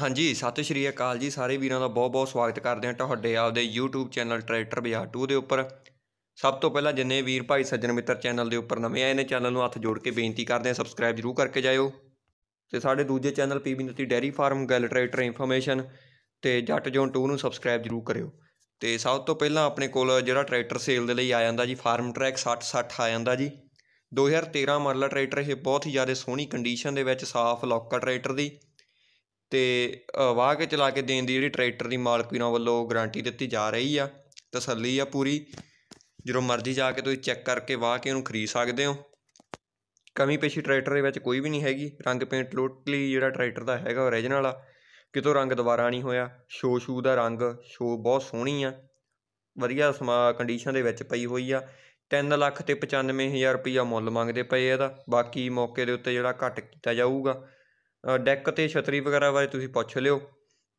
ਹਾਂਜੀ ਸਤਿ ਸ਼੍ਰੀ ਅਕਾਲ ਜੀ ਸਾਰੇ ਵੀਰਾਂ ਦਾ ਬਹੁਤ-ਬਹੁਤ ਸਵਾਗਤ ਕਰਦੇ ਹਾਂ ਤੁਹਾਡੇ ਆਪਦੇ YouTube ਚੈਨਲ ਟਰੈਕਟਰ ਬਾਜ਼ਾਰ 2 ਦੇ ਉੱਪਰ ਸਭ ਤੋਂ ਪਹਿਲਾਂ ਜਿੰਨੇ ਵੀਰ ਭਾਈ ਸੱਜਣ ਮਿੱਤਰ ਚੈਨਲ ਦੇ ਉੱਪਰ ਨਵੇਂ ਆਏ ਨੇ ਚੈਨਲ ਨੂੰ ਹੱਥ ਜੋੜ ਕੇ ਬੇਨਤੀ ਕਰਦੇ ਹਾਂ ਸਬਸਕ੍ਰਾਈਬ ਜ਼ਰੂਰ ਕਰਕੇ ਜਾਇਓ ਤੇ ਸਾਡੇ ਦੂਜੇ ਚੈਨਲ ਪੀਬੀ ਨਤੀ ਡੈਰੀ ਫਾਰਮ ਗੱਲ ਟਰੈਕਟਰ ਇਨਫੋਰਮੇਸ਼ਨ ਤੇ ਜੱਟ ਜੋਨ 2 ਨੂੰ ਸਬਸਕ੍ਰਾਈਬ ਜ਼ਰੂਰ ਕਰਿਓ ਤੇ ਸਭ ਤੋਂ ਪਹਿਲਾਂ ਆਪਣੇ ਕੋਲ ਜਿਹੜਾ ਟਰੈਕਟਰ ਸੇਲ ਦੇ ਲਈ ਆ ਜਾਂਦਾ ਜੀ ਫਾਰਮ ਟਰੈਕ 60 60 ਆ ਜਾਂਦਾ ਜੀ 2013 ਮਾਡਲ ਟਰੈਕਟਰ ਇਹ ਬਹੁਤ ਹੀ ਜ਼ਿਆਦਾ ਸੋਹਣੀ ਕੰਡੀਸ਼ਨ ਦੇ ਵਿੱਚ ਸਾਫ਼ ਲੋਕਰ ਟਰੈਕਟਰ ਦੀ ਤੇ ਵਾਹ ਕੇ ਚਲਾ ਕੇ ਦੇਣ ਦੀ ਜਿਹੜੀ ਟਰੈਕਟਰ ਦੀ ਮਾਲਕੀ ਨਾਲ ਵੱਲੋਂ ਗਾਰੰਟੀ ਦਿੱਤੀ ਜਾ ਰਹੀ ਆ ਤਸੱਲੀ ਆ ਪੂਰੀ ਜਦੋਂ ਮਰਜ਼ੀ ਜਾ ਕੇ ਤੁਸੀਂ ਚੈੱਕ ਕਰਕੇ ਵਾਹ ਕੇ ਉਹਨੂੰ ਖਰੀਦ ਸਕਦੇ ਹੋ ਕਮੀ ਪੇਸ਼ੀ ਟਰੈਕਟਰ ਦੇ ਵਿੱਚ ਕੋਈ ਵੀ ਨਹੀਂ ਹੈਗੀ ਰੰਗ ਪੇਂਟ ਟੋਟਲੀ ਜਿਹੜਾ ਟਰੈਕਟਰ ਦਾ ਹੈਗਾ ਓਰੀਜਨਲ ਆ ਕਿਤੋਂ ਰੰਗ ਦੁਬਾਰਾ ਨਹੀਂ ਹੋਇਆ ਸ਼ੋ ਸ਼ੂ ਦਾ ਰੰਗ ਸ਼ੋ ਬਹੁਤ ਸੋਹਣੀ ਆ ਵਧੀਆ ਸਮਾ ਕੰਡੀਸ਼ਨ ਦੇ ਵਿੱਚ ਪਈ ਹੋਈ ਆ 3 ਲੱਖ ਤੇ 95000 ਰੁਪਇਆ ਮੁੱਲ ਮੰਗਦੇ ਪਏ ਇਹਦਾ ਬਾਕੀ ਮੌਕੇ ਦੇ ਉੱਤੇ ਜਿਹੜਾ ਘਟ ਕੀਤਾ ਜਾਊਗਾ ਡੈਕ ਤੇ ਛਤਰੀ ਵਗੈਰਾ ਬਾਰੇ ਤੁਸੀਂ ਪੁੱਛ ਲਿਓ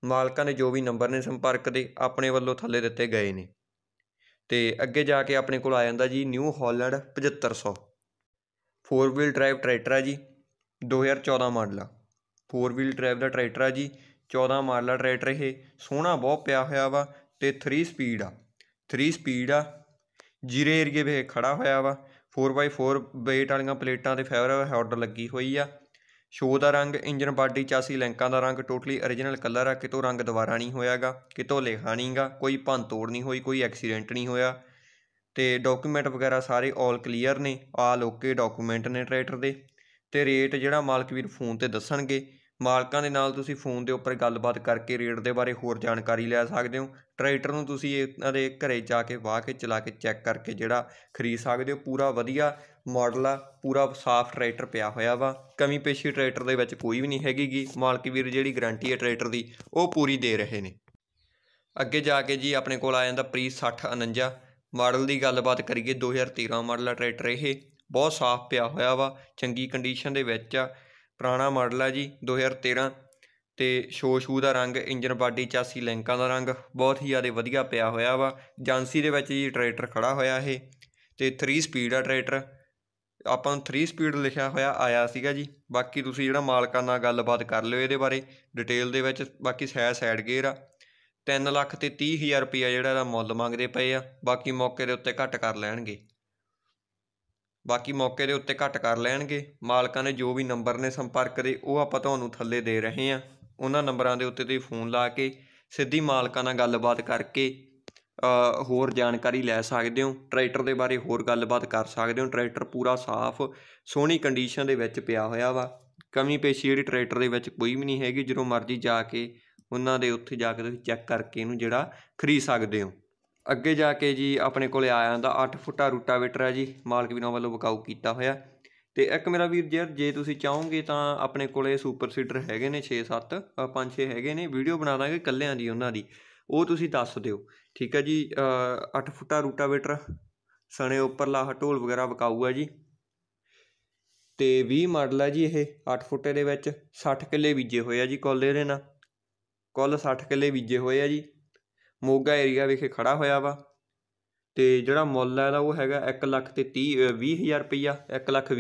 ਮਾਲਕਾਂ ਦੇ ਜੋ ਵੀ ਨੰਬਰ ਨੇ ਸੰਪਰਕ ਦੇ ਆਪਣੇ ਵੱਲੋਂ ਥੱਲੇ ਦਿੱਤੇ ਗਏ ਨੇ ਤੇ ਅੱਗੇ ਜਾ ਕੇ ਆਪਣੇ ਕੋਲ ਆ ਜਾਂਦਾ ਜੀ New Holland 7500 4 wheel drive tractor ਆ ਜੀ 2014 ਮਾਡਲ ਆ 4 ਵੀਲ ਡਰਾਈਵ ਦਾ ਟਰੈਕਟਰ ਆ ਜੀ 14 ਮਾਡਲ ਟਰੈਕਟਰ ਇਹ ਸੋਹਣਾ ਬਹੁਤ ਪਿਆ ਹੋਇਆ ਵਾ ਤੇ 3 ਸਪੀਡ ਆ 3 ਸਪੀਡ ਆ ਜੀਰੇ ਏਰੀਏ ਵਿੱਚ ਖੜਾ ਹੋਇਆ ਵਾ 4x4 ਵੇਟ ਵਾਲੀਆਂ ਪਲੇਟਾਂ ਤੇ ਫੈਬਰ ਹੈਡਰ ਲੱਗੀ ਹੋਈ ਆ ਸ਼ੋਅ ਦਾ ਰੰਗ ਇੰਜਨ ਬਾਡੀ ਚਾਸੀ ਲੈਂਕਾਂ ਦਾ ਰੰਗ ਟੋਟਲੀ origignal ਕਲਰ ਆ ਕਿਤੋਂ ਰੰਗ ਦੁਬਾਰਾ ਨਹੀਂ ਹੋਇਆਗਾ ਕਿਤੋਂ ਲਿਖਾ ਨਹੀਂਗਾ ਕੋਈ ਤੋੜ ਨਹੀਂ ਹੋਈ ਕੋਈ ਐਕਸੀਡੈਂਟ ਨਹੀਂ ਹੋਇਆ ਤੇ ਡਾਕੂਮੈਂਟ ਵਗੈਰਾ ਸਾਰੇ ਆਲ ਕਲੀਅਰ ਨੇ ਆਲ ਓਕੇ ਡਾਕੂਮੈਂਟ ਨੇ ਟਰੈਕਟਰ ਦੇ ਤੇ ਰੇਟ ਜਿਹੜਾ ਮਾਲਕ ਵੀਰ ਫੋਨ ਤੇ ਦੱਸਣਗੇ ਮਾਲਕਾਂ ਦੇ ਨਾਲ ਤੁਸੀਂ ਫੋਨ ਦੇ ਉੱਪਰ ਗੱਲਬਾਤ ਕਰਕੇ ਰੇਟ ਦੇ ਬਾਰੇ ਹੋਰ ਜਾਣਕਾਰੀ ਲੈ ਸਕਦੇ ਹੋ ਟਰੈਕਟਰ ਨੂੰ ਤੁਸੀਂ ਇਹਨਾਂ ਦੇ ਘਰੇ ਜਾ ਕੇ ਵਾਹ ਕੇ ਚਲਾ ਕੇ ਚੈੱਕ ਕਰਕੇ ਜਿਹੜਾ ਖਰੀਦ ਸਕਦੇ ਹੋ ਪੂਰਾ ਵਧੀਆ ਮਾਡਲ ਆ ਪੂਰਾ ਸਾਫ਼ ਟਰੈਕਟਰ ਪਿਆ ਹੋਇਆ ਵਾ ਕਮੀ ਪੇਸ਼ੀ ਟਰੈਕਟਰ ਦੇ ਵਿੱਚ ਕੋਈ ਵੀ ਨਹੀਂ ਹੈਗੀਗੀ ਮਾਲਕ ਵੀਰ ਜਿਹੜੀ ਗਾਰੰਟੀ ਹੈ ਟਰੈਕਟਰ ਦੀ ਉਹ ਪੂਰੀ ਦੇ ਰਹੇ ਨੇ ਅੱਗੇ ਜਾ ਕੇ ਜੀ ਆਪਣੇ ਕੋਲ ਆ ਜਾਂਦਾ ਪ੍ਰੀ 6049 ਮਾਡਲ ਦੀ ਗੱਲਬਾਤ ਕਰੀਏ 2013 ਮਾਡਲ ਟਰੈਕਟਰ ਇਹ ਬਹੁਤ ਸਾਫ਼ ਪਿਆ ਹੋਇਆ ਵਾ ਚੰਗੀ ਕੰਡੀਸ਼ਨ ਦੇ ਵਿੱਚ ਆ ਪੁਰਾਣਾ ਮਾਡਲ ਆ ਜੀ 2013 ਤੇ ਸ਼ੋ ਸ਼ੂ ਦਾ ਰੰਗ ਇੰਜਨ ਬਾਡੀ ਚਾਸੀ ਲਿੰਕਾਂ ਦਾ ਰੰਗ ਬਹੁਤ ਹੀ ਜ਼ਿਆਦਾ ਵਧੀਆ ਪਿਆ ਹੋਇਆ ਵਾ ਜਾਂਸੀ ਦੇ ਵਿੱਚ ਜੀ ਟਰੈਕਟਰ ਖੜਾ ਹੋਇਆ ਇਹ ਤੇ 3 ਸਪੀਡ ਆ ਟਰੈਕਟਰ ਆਪਾਂ ਨੂੰ 3 ਸਪੀਡ ਲਿਖਿਆ ਹੋਇਆ ਆਇਆ ਸੀਗਾ ਜੀ ਬਾਕੀ ਤੁਸੀਂ ਜਿਹੜਾ ਮਾਲਕਾਂ ਨਾਲ ਗੱਲਬਾਤ ਕਰ ਲਿਓ ਇਹਦੇ ਬਾਰੇ ਡਿਟੇਲ ਦੇ ਵਿੱਚ ਬਾਕੀ ਸਾਇ ਸਾਈਡ ਗੇਅਰ ਆ 3 ਲੱਖ ਤੇ 30 ਹਜ਼ਾਰ ਰੁਪਇਆ ਜਿਹੜਾ ਇਹਦਾ ਮੁੱਲ ਮੰਗਦੇ ਪਏ ਆ ਬਾਕੀ ਮੌਕੇ ਦੇ ਉੱਤੇ ਘੱਟ ਕਰ ਲੈਣਗੇ ਬਾਕੀ ਮੌਕੇ ਦੇ ਉੱਤੇ ਘੱਟ ਕਰ ਲੈਣਗੇ ਮਾਲਕਾਂ ਨੇ ਜੋ ਵੀ ਨੰਬਰ ਨੇ ਸੰਪਰਕ ਦੇ ਉਹ ਆਪਾਂ ਤੁਹਾਨੂੰ ਥੱਲੇ ਦੇ ਰਹੇ ਹਾਂ ਉਹਨਾਂ ਨੰਬਰਾਂ ਦੇ ਉੱਤੇ ਤੁਸੀਂ ਫੋਨ ਲਾ ਕੇ ਸਿੱਧੀ ਮਾਲਕਾਂ ਨਾਲ ਗੱਲਬਾਤ ਕਰਕੇ ਹੋਰ ਜਾਣਕਾਰੀ ਲੈ ਸਕਦੇ ਹੋ ਟਰੈਕਟਰ ਦੇ ਬਾਰੇ ਹੋਰ ਗੱਲਬਾਤ ਕਰ ਸਕਦੇ ਹੋ ਟਰੈਕਟਰ ਪੂਰਾ ਸਾਫ਼ ਸੋਹਣੀ ਕੰਡੀਸ਼ਨ ਦੇ ਵਿੱਚ ਪਿਆ ਹੋਇਆ ਵਾ ਕਮੀ ਪੇਸ਼ੀ ਜਿਹੜੀ ਟਰੈਕਟਰ ਦੇ ਵਿੱਚ ਕੋਈ ਵੀ ਨਹੀਂ ਹੈਗੀ ਜਦੋਂ ਮਰਜ਼ੀ ਜਾ ਕੇ ਉਹਨਾਂ ਦੇ ਉੱਥੇ ਜਾ ਕੇ ਤੁਸੀਂ ਚੈੱਕ ਕਰਕੇ ਇਹਨੂੰ ਜਿਹੜਾ ਖਰੀਦ ਸਕਦੇ ਹੋ ਅੱਗੇ ਜਾ ਕੇ ਜੀ ਆਪਣੇ ਕੋਲੇ ਆ ਜਾਂਦਾ 8 ਫੁੱਟਾ ਰੂਟਾਵੇਟਰ ਹੈ ਜੀ ਮਾਲਕ ਵੀਰਾਂ ਵੱਲੋਂ ਵਕਾਊ ਕੀਤਾ ਹੋਇਆ ਤੇ ਇੱਕ ਮੇਰਾ ਵੀਰ ਜੇ ਜੇ ਤੁਸੀਂ ਚਾਹੋਗੇ ਤਾਂ ਆਪਣੇ ਕੋਲੇ ਸੁਪਰ ਸੀਡਰ ਹੈਗੇ ਨੇ 6 7 5 6 ਹੈਗੇ ਨੇ ਵੀਡੀਓ ਬਣਾ ਦਾਂਗੇ ਕੱਲਿਆਂ ਦੀ ਉਹਨਾਂ ਦੀ ਉਹ ਤੁਸੀਂ ਦੱਸ ਦਿਓ ਠੀਕ ਹੈ ਜੀ 8 ਫੁੱਟਾ ਰੂਟਾਵੇਟਰ ਸਣੇ ਉੱਪਰਲਾ ਹਟੋਲ ਵਗੈਰਾ ਵਕਾਊ ਹੈ ਜੀ ਤੇ 20 ਮਾਡਲ ਹੈ ਜੀ ਇਹ 8 ਫੁੱਟੇ ਦੇ ਵਿੱਚ 60 ਕਿੱਲੇ ਬੀਜੇ ਹੋਏ ਆ ਜੀ ਕੋਲੇ ਦੇ ਨਾਲ ਕੁੱਲ 60 ਕਿੱਲੇ ਬੀਜੇ ਹੋਏ ਆ ਜੀ ਮੋਗਾ ਏਰੀਆ ਵਿਖੇ ਖੜਾ ਹੋਇਆ ਵਾ ਤੇ ਜਿਹੜਾ ਮੁੱਲ ਹੈ ਦਾ ਉਹ ਹੈਗਾ ਇੱਕ ਲੱਖ ਅਤੇ ਤੀਹ ਰੁਪਈਆ ਲੱਖ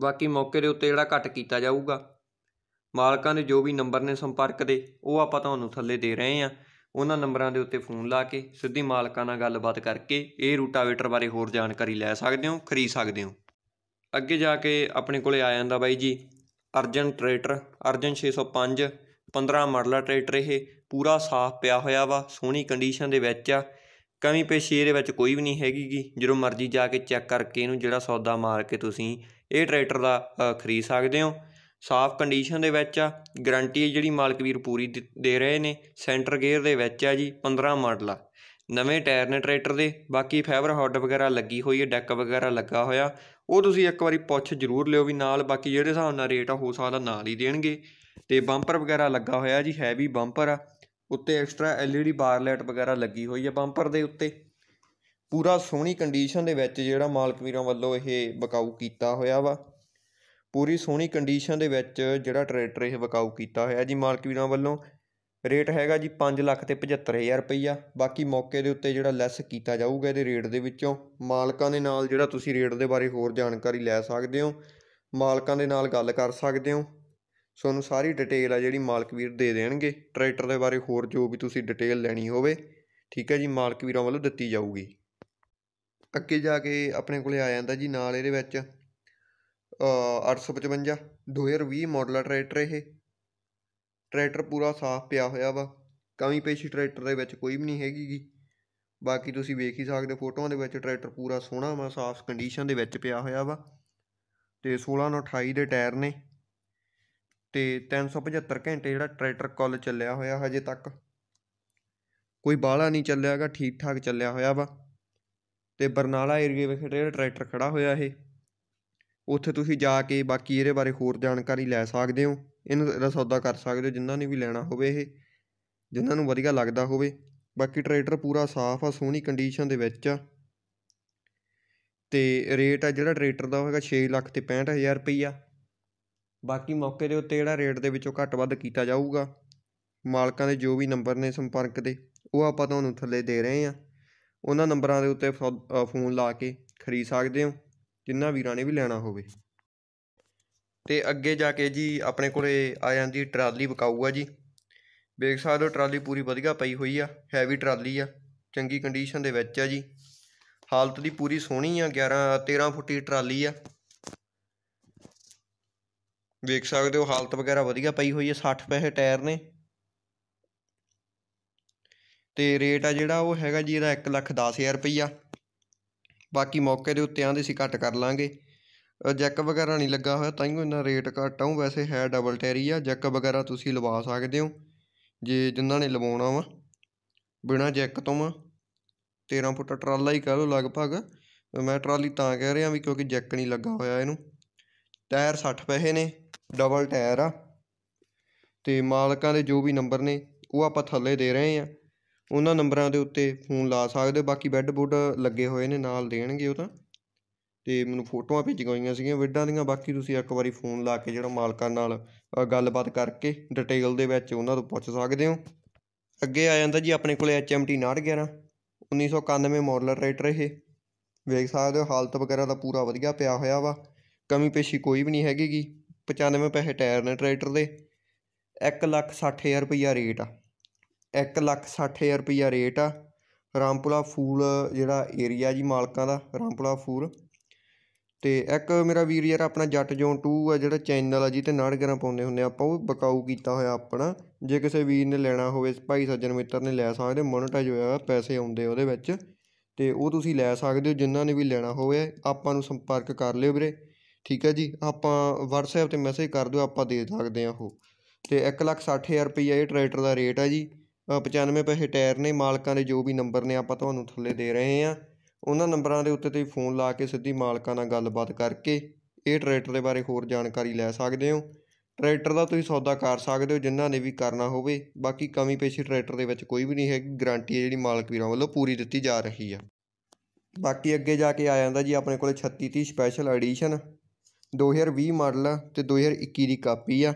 ਬਾਕੀ ਮੌਕੇ ਦੇ ਉੱਤੇ ਜਿਹੜਾ ਘਟ ਕੀਤਾ ਜਾਊਗਾ ਮਾਲਕਾਂ ਦੇ ਜੋ ਵੀ ਨੰਬਰ ਨੇ ਸੰਪਰਕ ਦੇ ਉਹ ਆਪਾਂ ਤੁਹਾਨੂੰ ਥੱਲੇ ਦੇ ਰਹੇ ਹਾਂ ਉਹਨਾਂ ਨੰਬਰਾਂ ਦੇ ਉੱਤੇ ਫੋਨ ਲਾ ਕੇ ਸਿੱਧੀ ਮਾਲਕਾਂ ਨਾਲ ਗੱਲਬਾਤ ਕਰਕੇ ਇਹ ਰੂਟਾਵੇਟਰ ਬਾਰੇ ਹੋਰ ਜਾਣਕਾਰੀ ਲੈ ਸਕਦੇ ਹੋ ਖਰੀਦ ਸਕਦੇ ਹੋ ਅੱਗੇ ਜਾ ਕੇ ਆਪਣੇ ਕੋਲੇ ਆ ਜਾਂਦਾ ਬਾਈ ਜੀ Arjun tractor Arjun 605 15 model tractor ਇਹ ਪੂਰਾ ਸਾਫ਼ ਪਿਆ ਹੋਇਆ ਵਾ ਸੋਹਣੀ ਕੰਡੀਸ਼ਨ ਦੇ ਵਿੱਚ ਆ ਕਮੀ ਪੇਸ਼ੀ ਇਹਦੇ ਵਿੱਚ ਕੋਈ ਵੀ ਨਹੀਂ ਹੈਗੀ ਗੀ ਜਦੋਂ ਮਰਜ਼ੀ ਜਾ ਕੇ ਚੈੱਕ ਕਰਕੇ ਇਹਨੂੰ ਜਿਹੜਾ ਸੌਦਾ ਮਾਰ ਕੇ ਤੁਸੀਂ ਇਹ ਟਰੈਕਟਰ ਦਾ ਖਰੀਦ ਸਕਦੇ ਹੋ ਸਾਫ਼ ਕੰਡੀਸ਼ਨ ਦੇ ਵਿੱਚ ਆ ਗਾਰੰਟੀ ਜਿਹੜੀ ਮਾਲਕ ਵੀਰ ਪੂਰੀ ਦੇ ਰਹੇ ਨੇ ਸੈਂਟਰ ਗੇਅਰ ਦੇ ਵਿੱਚ ਆ ਜੀ 15 ਮਾਡਲ ਆ ਨਵੇਂ ਟਾਇਰ ਨੇ ਟਰੈਕਟਰ ਦੇ ਬਾਕੀ ਫਾਈਬਰ ਹੌਡ ਵਗੈਰਾ ਲੱਗੀ ਹੋਈ ਹੈ ਡੈਕ ਵਗੈਰਾ ਲੱਗਾ ਹੋਇਆ ਉਹ ਤੁਸੀਂ ਇੱਕ ਵਾਰੀ ਪੁੱਛ ਜ਼ਰੂਰ ਲਿਓ ਵੀ ਨਾਲ ਬਾਕੀ ਜਿਹੜੇ ਹਿਸਾਬ ਨਾਲ ਰੇਟ ਆ ਹੋ ਸਕਦਾ ਨਾਲ ਹੀ ਦੇਣਗੇ ਤੇ ਬੰਪਰ ਵਗੈਰਾ ਲੱਗਾ ਹੋਇਆ ਜੀ ਹੈਵੀ ਬੰਪਰ ਆ ਉੱਤੇ ਐਕਸਟਰਾ ਐਲਈਡੀ ਬਾਰ ਲਾਈਟ ਵਗੈਰਾ ਲੱਗੀ ਹੋਈ ਹੈ ਬੰਪਰ ਦੇ ਉੱਤੇ ਪੂਰਾ ਸੋਹਣੀ ਕੰਡੀਸ਼ਨ ਦੇ ਵਿੱਚ ਜਿਹੜਾ ਮਾਲਕ ਵੀਰਾਂ ਵੱਲੋਂ ਇਹ ਬਕਾਊ ਕੀਤਾ ਹੋਇਆ ਵਾ ਪੂਰੀ ਸੋਹਣੀ ਕੰਡੀਸ਼ਨ ਦੇ ਵਿੱਚ ਜਿਹੜਾ ਟਰੈਕਟਰ ਇਹ ਬਕਾਊ ਕੀਤਾ ਹੋਇਆ ਜੀ ਮਾਲਕ ਵੀਰਾਂ ਵੱਲੋਂ ਰੇਟ ਹੈਗਾ ਜੀ 5 ਲੱਖ ਤੇ 75000 ਰੁਪਈਆ ਬਾਕੀ ਮੌਕੇ ਦੇ ਉੱਤੇ ਜਿਹੜਾ ਲੈਸ ਕੀਤਾ ਜਾਊਗਾ ਇਹਦੇ ਰੇਟ ਦੇ ਵਿੱਚੋਂ ਮਾਲਕਾਂ ਦੇ ਨਾਲ ਜਿਹੜਾ ਤੁਸੀਂ ਰੇਟ ਦੇ ਬਾਰੇ ਹੋਰ ਜਾਣਕਾਰੀ ਲੈ ਸਕਦੇ ਹੋ ਮਾਲਕਾਂ ਦੇ ਨਾਲ ਗੱਲ ਕਰ ਸਕਦੇ ਹੋ ਤੁਹਾਨੂੰ ਸਾਰੀ ਡਿਟੇਲ ਆ ਜਿਹੜੀ ਮਾਲਕ ਵੀਰ ਦੇ ਦੇਣਗੇ ਟਰੈਕਟਰ ਦੇ ਬਾਰੇ ਹੋਰ ਜੋ ਵੀ ਤੁਸੀਂ ਡਿਟੇਲ ਲੈਣੀ ਹੋਵੇ ਠੀਕ ਹੈ ਜੀ ਮਾਲਕ ਵੀਰਾਂ ਵੱਲੋਂ ਦਿੱਤੀ ਜਾਊਗੀ ਅੱਗੇ ਜਾ ਕੇ ਆਪਣੇ ਕੋਲੇ ਆ ਜਾਂਦਾ ਜੀ ਨਾਲ ਇਹਦੇ ਵਿੱਚ 855 2020 ਮਾਡਲ ਟਰੈਕਟਰ ਇਹ ਟਰੈਕਟਰ ਪੂਰਾ ਸਾਫ਼ ਪਿਆ ਹੋਇਆ ਵਾ ਕਮੀ ਪੇਸ਼ੀ ਟਰੈਕਟਰ ਦੇ ਵਿੱਚ ਕੋਈ ਵੀ ਨਹੀਂ ਹੈਗੀ ਜੀ ਬਾਕੀ ਤੁਸੀਂ ਵੇਖ ਹੀ ਸਕਦੇ ਫੋਟੋਆਂ ਦੇ ਵਿੱਚ ਟਰੈਕਟਰ ਪੂਰਾ ਸੋਹਣਾ ਵਾ ਸਾਫ਼ ਕੰਡੀਸ਼ਨ ਦੇ ਵਿੱਚ ਪਿਆ ਹੋਇਆ ਵਾ ਤੇ 16 ਨੂੰ 28 ਦੇ ਟਾਇਰ ਨੇ ਤੇ 375 ਘੰਟੇ ਜਿਹੜਾ ਟਰੈਕਟਰ ਕੁੱਲ ਚੱਲਿਆ ਹੋਇਆ ਹਜੇ ਤੱਕ ਕੋਈ ਬਾਹਲਾ ਨਹੀਂ ਚੱਲਿਆਗਾ ਠੀਕ ਠਾਕ ਚੱਲਿਆ ਹੋਇਆ ਵਾ ਤੇ ਬਰਨਾਲਾ ਏਰੀਏ ਵਿਖੇ ਜਿਹੜਾ ਟਰੈਕਟਰ ਖੜਾ ਹੋਇਆ ਇਹ ਉੱਥੇ ਤੁਸੀਂ ਜਾ ਕੇ ਬਾਕੀ ਇਹਦੇ ਬਾਰੇ ਹੋਰ ਜਾਣਕਾਰੀ ਲੈ ਸਕਦੇ ਹੋ ਇਹਨੂੰ ਇਹਦਾ ਸੌਦਾ ਕਰ ਸਕਦੇ ਹੋ ਜਿਨ੍ਹਾਂ ਨੇ ਵੀ ਲੈਣਾ ਹੋਵੇ ਇਹ ਜਿਨ੍ਹਾਂ ਨੂੰ ਵਧੀਆ ਲੱਗਦਾ ਹੋਵੇ ਬਾਕੀ ਟਰੈਕਟਰ ਪੂਰਾ ਸਾਫ਼ ਆ ਸੋਹਣੀ ਕੰਡੀਸ਼ਨ ਦੇ ਵਿੱਚ ਆ ਤੇ ਰੇਟ ਆ ਜਿਹੜਾ ਟਰੈਕਟਰ ਦਾ ਹੋਏਗਾ 6 ਲੱਖ ਤੇ 65000 ਰੁਪਈਆ ਬਾਕੀ ਮੌਕੇ ਦੇ ਉੱਤੇ ਜਿਹੜਾ ਰੇਟ ਦੇ ਵਿੱਚੋਂ ਘੱਟ ਵੱਧ ਕੀਤਾ ਜਾਊਗਾ ਮਾਲਕਾਂ ਦੇ ਜੋ ਵੀ ਨੰਬਰ ਨੇ ਸੰਪਰਕ ਦੇ ਉਹ ਆਪਾਂ ਤੁਹਾਨੂੰ ਥੱਲੇ ਦੇ ਰਹੇ ਹਾਂ ਉਹਨਾਂ ਨੰਬਰਾਂ ਦੇ ਉੱਤੇ ਫੋਨ ਲਾ ਕੇ ਖਰੀਦ ਸਕਦੇ ਹੋ ਜਿੰਨਾ ਵੀਰਾਂ ਨੇ ਵੀ ਲੈਣਾ ਹੋਵੇ ਤੇ ਅੱਗੇ ਜਾ ਕੇ ਜੀ ਆਪਣੇ ਕੋਲੇ ਆ ਜਾਂਦੀ ਟਰਾਲੀ ਵਿਕਾਊ ਆ ਜੀ ਵੇਖ ਸਕਦੇ ਹੋ ਟਰਾਲੀ ਪੂਰੀ ਵਧੀਆ ਪਈ ਹੋਈ ਆ ਹੈਵੀ ਟਰਾਲੀ ਆ ਚੰਗੀ ਕੰਡੀਸ਼ਨ ਦੇ ਵਿੱਚ ਆ ਜੀ ਹਾਲਤ ਦੀ ਪੂਰੀ ਸੋਹਣੀ ਆ 11 13 ਫੁੱਟੀ ਟਰਾਲੀ ਆ ਵੇਖ ਸਕਦੇ ਹੋ ਹਾਲਤ ਵਗੈਰਾ ਵਧੀਆ ਪਈ ਹੋਈ ਹੈ 60 ਪੈਸੇ ਟਾਇਰ ਨੇ ਤੇ ਰੇਟ ਆ ਜਿਹੜਾ ਉਹ ਹੈਗਾ ਜੀ ਇਹਦਾ 1 ਲੱਖ ਰੁਪਈਆ ਬਾਕੀ ਮੌਕੇ ਦੇ ਉੱਤੇ ਆਂਦੇ ਸੀ ਘੱਟ ਕਰ ਲਾਂਗੇ ਜੈਕ ਵਗੈਰਾ ਨਹੀਂ ਲੱਗਾ ਹੋਇਆ ਤਾਂ ਹੀ ਇਹਨਾਂ ਰੇਟ ਘੱਟ ਆਉਂ ਵੈਸੇ ਹੈ ਡਬਲ ਟੈਰੀ ਆ ਜੈਕ ਵਗੈਰਾ ਤੁਸੀਂ ਲਵਾ ਸਕਦੇ ਹੋ ਜੇ ਜਿਨ੍ਹਾਂ ਨੇ ਲਵਾਉਣਾ ਵਾ ਬਿਨਾ ਜੈਕ ਤੋਂ 13 ਫੁੱਟ ਟਰਾਲਾ ਹੀ ਕਹ ਲਓ ਲਗਭਗ ਮੈਂ ਟਰਾਲੀ ਤਾਂ ਕਹਿ ਰਿਹਾ ਵੀ ਕਿਉਂਕਿ ਜੈਕ ਨਹੀਂ ਲੱਗਾ ਹੋਇਆ ਇਹਨੂੰ ਟਾਇਰ 60 ਪੈਸੇ ਨੇ ਡਬਲ ਟਾਇਰ ਆ ਤੇ ਮਾਲਕਾਂ ਦੇ ਜੋ ਵੀ ਨੰਬਰ ਨੇ ਉਹ ਆਪਾਂ ਥੱਲੇ ਦੇ ਰਹੇ ਆ ਉਹਨਾਂ ਨੰਬਰਾਂ ਦੇ ਉੱਤੇ ਫੋਨ ਲਾ ਸਕਦੇ ਬਾਕੀ ਬੈੱਡ ਬੁੱਡ ਲੱਗੇ ਹੋਏ ਨੇ ਨਾਲ ਦੇਣਗੇ ਉਹ ਤਾਂ ਤੇ ਮੈਨੂੰ ਫੋਟੋਆਂ ਭੇਜੀਆਂ ਹੋਈਆਂ ਸੀਗੀਆਂ ਵਿੱਡਾਂ ਦੀਆਂ ਬਾਕੀ ਤੁਸੀਂ ਇੱਕ ਵਾਰੀ ਫੋਨ ਲਾ ਕੇ ਜਿਹੜਾ ਮਾਲਕਾਂ ਨਾਲ ਗੱਲਬਾਤ ਕਰਕੇ ਡਿਟੇਲ ਦੇ ਵਿੱਚ ਉਹਨਾਂ ਤੋਂ ਪੁੱਛ ਸਕਦੇ ਹੋ ਅੱਗੇ ਆ ਜਾਂਦਾ ਜੀ ਆਪਣੇ ਕੋਲੇ HMT 911 1991 ਮਾਡਲ ਰੇਟ ਇਹ ਵੇਖ ਸਕਦੇ ਹੋ ਹਾਲਤ ਵਗੈਰਾ ਦਾ ਪੂਰਾ ਵਧੀਆ ਪਿਆ ਹੋਇਆ ਵਾ ਕਮੀ ਪੇਸ਼ੀ ਕੋਈ ਵੀ ਨਹੀਂ ਹੈਗੀਗੀ 95 ਪੈਸੇ ਟਾਇਰ ਨੇ ਟਰੈਕਟਰ ਦੇ 160000 ਲੱਖ ਰੁਪਈਆ ਰੇਟ ਆ 160000 ਲੱਖ ਰੁਪਈਆ ਰੇਟ ਆ ਰਾਮਪੁਲਾ ਫੂਲ ਜਿਹੜਾ ਏਰੀਆ ਜੀ ਮਾਲਕਾਂ ਦਾ ਰਾਮਪੁਲਾ ਫੂਲ ਤੇ ਇੱਕ ਮੇਰਾ ਵੀਰ ਯਾਰ ਆਪਣਾ ਜੱਟ ਜੋਨ 2 ਆ ਜਿਹੜਾ ਚੈਨਲ ਆ ਜੀ ਤੇ ਨਾੜਗਰਾਂ ਪਾਉਂਦੇ ਹੁੰਦੇ ਆ ਆਪਾਂ ਉਹ ਬਕਾਊ ਕੀਤਾ ਹੋਇਆ ਆਪਣਾ ਜੇ ਕਿਸੇ ਵੀਰ ਨੇ ਲੈਣਾ ਹੋਵੇ ਭਾਈ ਸੱਜਣ ਮਿੱਤਰ ਨੇ ਲੈ ਸਕਦੇ ਮੋਨਟਾਈਜ਼ ਹੋਇਆ ਪੈਸੇ ਆਉਂਦੇ ਉਹਦੇ ਵਿੱਚ ਤੇ ਉਹ ਤੁਸੀਂ ਲੈ ਸਕਦੇ ਹੋ ਜਿਨ੍ਹਾਂ ਨੇ ਵੀ ਲੈਣਾ ਹੋਵੇ ਆਪਾਂ ਨੂੰ ਸੰਪਰਕ ਕਰ ਲਿਓ ਵੀਰੇ ਠੀਕ ਹੈ ਜੀ ਆਪਾਂ WhatsApp 'ਤੇ ਮੈਸੇਜ ਕਰ ਦਿਓ ਆਪਾਂ ਦੇ ਸਕਦੇ ਆ ਉਹ ਤੇ 160000 ਲੱਖ ਰੁਪਈਆ ਇਹ ਟਰੈਕਟਰ ਦਾ ਰੇਟ ਹੈ ਜੀ 95 ਪੈਸੇ ਟਾਇਰ ਨੇ ਮਾਲਕਾਂ ਦੇ ਜੋ ਵੀ ਨੰਬਰ ਨੇ ਆਪਾਂ ਤੁਹਾਨੂੰ ਥੱਲੇ ਦੇ ਰਹੇ ਆ ਉਹਨਾਂ ਨੰਬਰਾਂ ਦੇ ਉੱਤੇ ਤੁਸੀਂ ਫੋਨ ਲਾ ਕੇ ਸਿੱਧੀ ਮਾਲਕਾਂ ਨਾਲ ਗੱਲਬਾਤ ਕਰਕੇ ਇਹ ਟਰੈਕਟਰ ਦੇ ਬਾਰੇ ਹੋਰ ਜਾਣਕਾਰੀ ਲੈ ਸਕਦੇ ਹੋ ਟਰੈਕਟਰ ਦਾ ਤੁਸੀਂ ਸੌਦਾ ਕਰ ਸਕਦੇ ਹੋ ਜਿਨ੍ਹਾਂ ਨੇ ਵੀ ਕਰਨਾ ਹੋਵੇ ਬਾਕੀ ਕਮੀ ਪੇਸ਼ੀ ਟਰੈਕਟਰ ਦੇ ਵਿੱਚ ਕੋਈ ਵੀ ਨਹੀਂ ਹੈਗੀ ਗਾਰੰਟੀ ਹੈ ਜਿਹੜੀ ਮਾਲਕ ਵੀਰਾਂ ਵੱਲੋਂ ਪੂਰੀ ਦਿੱਤੀ ਜਾ ਰਹੀ ਆ ਬਾਕੀ ਅੱਗੇ ਜਾ ਕੇ ਆ ਜਾਂਦਾ ਜੀ ਆਪਣੇ ਕੋਲੇ 3630 ਸਪੈਸ਼ਲ ਐਡੀਸ਼ਨ ਦੋ ਹਜ਼ਾਰ ਵੀਹ ਮਾਡਲ ਆ ਅਤੇ ਦੋ ਹਜ਼ਾਰ ਇੱਕੀ ਦੀ ਕਾਪੀ ਆ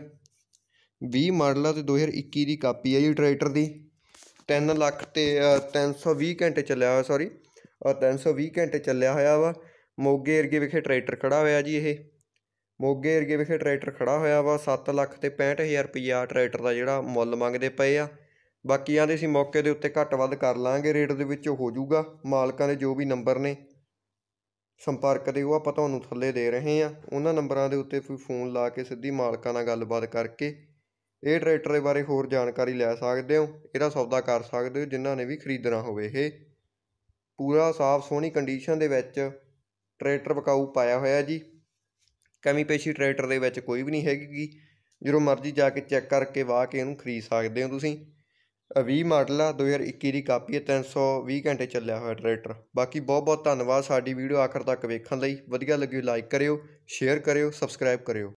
ਵੀਹ ਮਾਡਲ ਆ ਅਤੇ ਦੋ ਹਜ਼ਾਰ ਇੱਕੀ ਦੀ ਕਾਪੀ ਆ ਜੀ ਟਰੈਕਟਰ ਦੀ ਤਿੰਨ ਲੱਖ ਅਤੇ ਤਿੰਨ ਸੌ ਵੀਹ ਘੰਟੇ ਚੱਲਿਆ ਹੋਇਆ ਸੋਰੀ ਤਿੰਨ ਸੌ ਵੀਹ ਘੰਟੇ ਚੱਲਿਆ ਹੋਇਆ ਵਾ ਮੋਗੇ ਏਰੀਏ ਵਿਖੇ ਟਰੈਕਟਰ ਖੜ੍ਹਾ ਹੋਇਆ ਜੀ ਇਹ ਮੋਗੇ ਏਰੀਏ ਵਿਖੇ ਟਰੈਕਟਰ ਖੜ੍ਹਾ ਹੋਇਆ ਵਾ ਸੱਤ ਲੱਖ ਤੇ ਪੈਂਹਠ ਹਜ਼ਾਰ ਰੁਪਈਆ ਟਰੈਕਟਰ ਦਾ ਜਿਹੜਾ ਮੁੱਲ ਮੰਗਦੇ ਪਏ ਆ ਬਾਕੀ ਦੇ ਸੀ ਮੌਕੇ ਦੇ ਉੱਤੇ ਘੱਟ ਵੱਧ ਕਰ ਲਾਂਗੇ ਰੇਟ ਦੇ ਵਿੱਚ ਹੋ ਜਾਊਗਾ ਮਾਲਕਾਂ ਦੇ ਜੋ ਵੀ ਨੰਬਰ ਨੇ ਸੰਪਰਕ ਦੇ ਉਹ ਆਪਾਂ ਤੁਹਾਨੂੰ ਥੱਲੇ ਦੇ ਰਹੇ ਹਾਂ ਉਹਨਾਂ ਨੰਬਰਾਂ ਦੇ ਉੱਤੇ ਤੁਸੀਂ ਫੋਨ ਲਾ ਕੇ ਸਿੱਧੀ ਮਾਲਕਾਂ ਨਾਲ ਗੱਲਬਾਤ ਕਰਕੇ ਇਹ ਟਰੈਕਟਰ ਦੇ ਬਾਰੇ ਹੋਰ ਜਾਣਕਾਰੀ ਲੈ ਸਕਦੇ ਹੋ ਇਹਦਾ ਸੌਦਾ ਕਰ ਸਕਦੇ ਹੋ ਜਿਨ੍ਹਾਂ ਨੇ ਵੀ ਖਰੀਦਣਾ ਹੋਵੇ ਇਹ ਪੂਰਾ ਸਾਫ਼ ਸੋਹਣੀ ਕੰਡੀਸ਼ਨ ਦੇ ਵਿੱਚ ਟਰੈਕਟਰ ਬਕਾਊ ਪਾਇਆ ਹੋਇਆ ਜੀ ਕਮੀ ਪੇਸ਼ੀ ਟਰੈਕਟਰ ਦੇ ਵਿੱਚ ਕੋਈ ਵੀ ਨਹੀਂ ਹੈਗੀ ਜਦੋਂ ਮਰਜ਼ੀ ਜਾ ਕੇ ਚੈੱਕ ਕਰਕੇ ਵਾਹ ਕੇ ਇਹਨੂੰ ਖਰੀਦ ਸਕਦੇ ਹੋ ਤੁਸੀਂ ਵੀਹ ਮਾਡਲ ਆ 2021 ਦੀ ਕਾਪੀ ਹੈ 320 ਘੰਟੇ ਚੱਲਿਆ ਹੋਇਆ ਟਰੈਕਟਰ ਬਾਕੀ ਬਹੁਤ ਬਹੁਤ ਧੰਨਵਾਦ ਸਾਡੀ ਵੀਡੀਓ ਆਖਰ ਤੱਕ ਵੇਖਣ ਲਈ ਵਧੀਆ ਲੱਗੀ ਲਾਈਕ ਕਰਿਓ ਸ਼ੇਅਰ ਕਰਿਓ ਸਬਸਕ੍ਰਾਈਬ ਕਰਿਓ